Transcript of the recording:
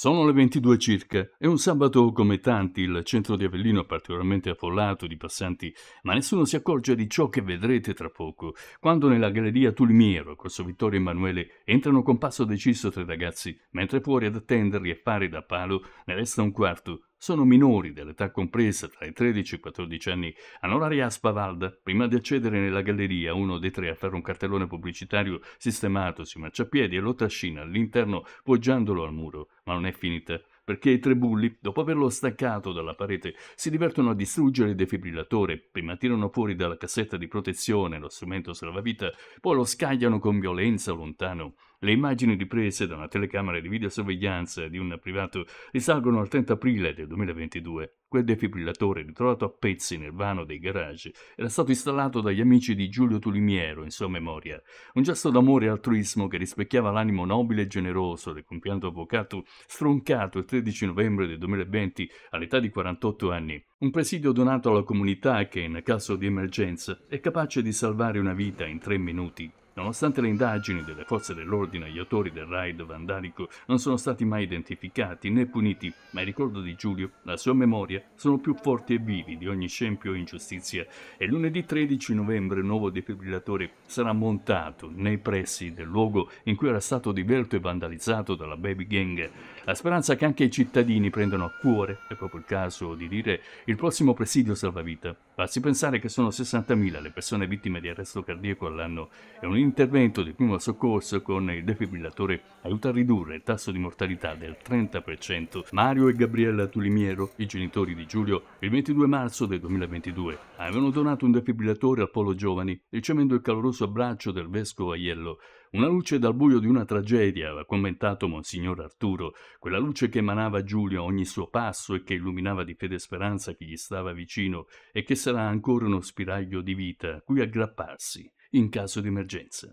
Sono le 22 circa, e un sabato come tanti, il centro di Avellino è particolarmente affollato di passanti, ma nessuno si accorge di ciò che vedrete tra poco, quando nella galleria Tulmiero, Corso Vittorio Emanuele, entrano con passo deciso tre ragazzi, mentre fuori ad attenderli e fare da palo ne resta un quarto, sono minori dell'età compresa tra i 13 e i 14 anni. Anoraria Aspavalda, prima di accedere nella galleria, uno dei tre afferra un cartellone pubblicitario sistemato sui marciapiedi e lo trascina all'interno poggiandolo al muro, ma non è finita perché i tre bulli, dopo averlo staccato dalla parete, si divertono a distruggere il defibrillatore, prima tirano fuori dalla cassetta di protezione lo strumento salvavita, poi lo scagliano con violenza lontano le immagini riprese da una telecamera di videosorveglianza di un privato risalgono al 30 aprile del 2022. Quel defibrillatore, ritrovato a pezzi nel vano dei garage, era stato installato dagli amici di Giulio Tulimiero in sua memoria. Un gesto d'amore e altruismo che rispecchiava l'animo nobile e generoso del compianto avvocato stroncato il 13 novembre del 2020 all'età di 48 anni. Un presidio donato alla comunità che, in caso di emergenza, è capace di salvare una vita in tre minuti. Nonostante le indagini delle forze dell'ordine, gli autori del raid vandalico non sono stati mai identificati né puniti, ma il ricordo di Giulio, la sua memoria, sono più forti e vivi di ogni scempio e ingiustizia e lunedì 13 novembre il nuovo defibrillatore sarà montato nei pressi del luogo in cui era stato divelto e vandalizzato dalla baby gang. La speranza che anche i cittadini prendano a cuore, è proprio il caso di dire, il prossimo presidio salvavita. Basti pensare che sono 60.000 le persone vittime di arresto cardiaco all'anno È un L'intervento di primo soccorso con il defibrillatore aiuta a ridurre il tasso di mortalità del 30%. Mario e Gabriella Tulimiero, i genitori di Giulio, il 22 marzo del 2022 avevano donato un defibrillatore al Polo Giovani, ricevendo il caloroso abbraccio del vescovo Aiello. Una luce dal buio di una tragedia, aveva commentato Monsignor Arturo, quella luce che emanava Giulio a ogni suo passo e che illuminava di fede e speranza chi gli stava vicino e che sarà ancora uno spiraglio di vita a cui aggrapparsi in caso di emergenza.